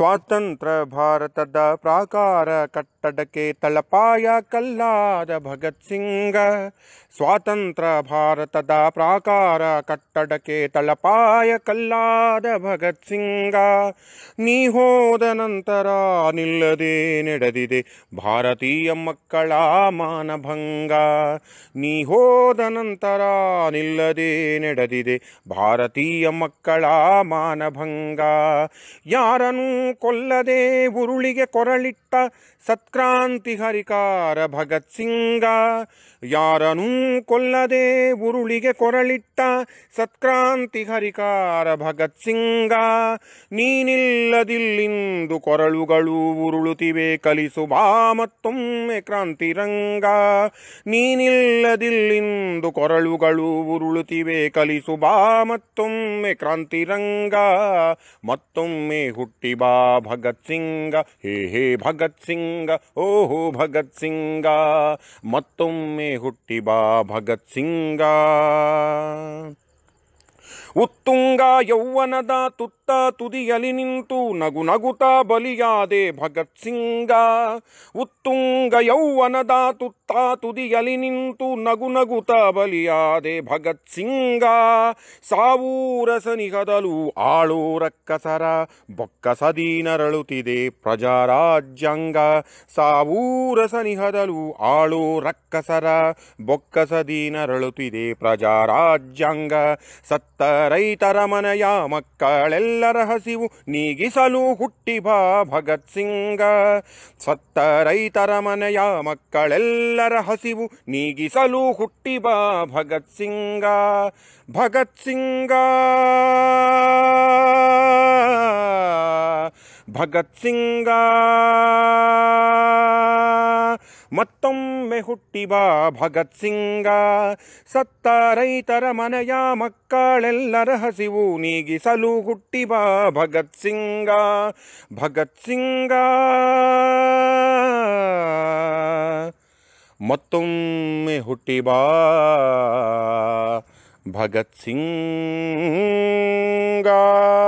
ಸ್ವಾತಂತ್ರ ಭಾರತದ ಪ್ರಾಕಾರ ಕಟ್ಟಡಕ್ಕೆ ತಳಪಾಯ ಕಲ್ಲಾದ ಭಗತ್ ಸಿಂಗ ಸ್ವಾತಂತ್ರ ಭಾರತದ ಪ್ರಾಕಾರ ಕಟ್ಟಡಕ್ಕೆ ತಳಪಾಯ ಕಲ್ಲಾದ ಭಗತ್ ಸಿಂಗ ನೀ ಹೋದ ನಂತರ ನಿಲ್ಲದೆ ನಡೆದಿದೆ ಭಾರತೀಯ ಮಕ್ಕಳ ಮಾನಭಂಗ ನೀ ಹೋದ ನಂತರ ನಿಲ್ಲದೆ ನಡೆದಿದೆ ಭಾರತೀಯ ಮಕ್ಕಳ ಮಾನಭಂಗ ಯಾರನೂ ಕೊಲ್ಲದೆ ಉರುಳಿಗೆ ಕೊರಳಿಟ್ಟ ಸತ್ಕ್ರಾಂತಿ ಹರಿಕಾರ ಭಗತ್ ಸಿಂಗ ಯಾರನೂ ಕೊಲ್ಲದೆ ಉರುಳಿಗೆ ಕೊರಳಿಟ್ಟ ಸತ್ಕ್ರಾಂತಿ ಹರಿಕಾರ ಭಗತ್ ಸಿಂಗ ನೀನಿಲ್ಲದಿಲ್ಲಿಂದು ಕೊರಳುಗಳು ಉರುಳುತಿವೆ ಕಲಿಸು ಬಾ ಮತ್ತೊಮ್ಮೆ ರಂಗ ನೀನಿಲ್ಲದಿಲ್ಲಿಂದು ಕೊರಳುಗಳು ಉರುಳುತ್ತಿವೆ ಕಲಿಸು ಬಾ ಮತ್ತೊಮ್ಮೆ ಕ್ರಾಂತಿರಂಗ ಮತ್ತೊಮ್ಮೆ ಹುಟ್ಟಿ ಬಾ भगत सिंह हे हे भगत सिंह ओ हो भगत सिंह मत तुम में हुट्टी बा भगत सिंह ಉತ್ತುಂಗ ಯೌವನದ ತುತ್ತ ತುದಿಯಲಿ ನಿಂತು ನಗು ನಗುತ ಬಲಿಯಾದೆ ಭಗತ್ ಸಿಂಗ ಉತ್ತುಂಗ ಯೌವನದ ತುತ್ತ ತುದಿಯಲಿ ನಿಂತು ನಗು ನಗುತ ಬಲಿಯಾದೆ ಭಗತ್ ಸಿಂಗ ಸಾವೂರ ಸನಿಹದಲು ಆಳೂರಕ್ಕಸರ ರಕ್ಕಸರ ಬೊಕ್ಕಸದಿ ನರಳುತ್ತಿದೆ ಪ್ರಜಾರಾಜ್ಯಾಂಗ ಸಾವೂರ ಸನಿಹದಲು ಆಳೂರಕ್ಕಸರ ರಕ್ಕಸರ ಬೊಕ್ಕಸದಿ ನರಳುತ್ತಿದೆ ಸತ್ತ ರೈತರ ಮನೆಯ ಮಕ್ಕಳೆಲ್ಲರ ಹಸಿವು ನೀಗಿಸಲು ಹುಟ್ಟಿ ಬಾ ಭಗತ್ ಸಿಂಗ ಸತ್ತ ರೈತರ ಮನೆಯ ಮಕ್ಕಳೆಲ್ಲರ ಹಸಿವು ನೀಗಿಸಲು ಹುಟ್ಟಿ ಬಾ ಭಗತ್ ಸಿಂಗ ಭಗತ್ ಸಿಂಗ ಭಗತ್ ಸಿಂಗ ಮತ್ತೊಮ್ಮೆ ಹುಟ್ಟಿ ಭಗತ್ ಸಿಂಗ ಸತ್ತ ರೈತರ ಮನೆಯ ಮಕ್ಕಳೆಲ್ಲರ ಹಸಿವು ನೀಗಿಸಲು ಹುಟ್ಟಿ ಭಗತ್ ಸಿಂಗ ಭಗತ್ ಸಿಂಗ ಮತ್ತೊಮ್ಮೆ ಹುಟ್ಟಿ ಬಾ ಭಗತ್ ಸಿಂಗಾ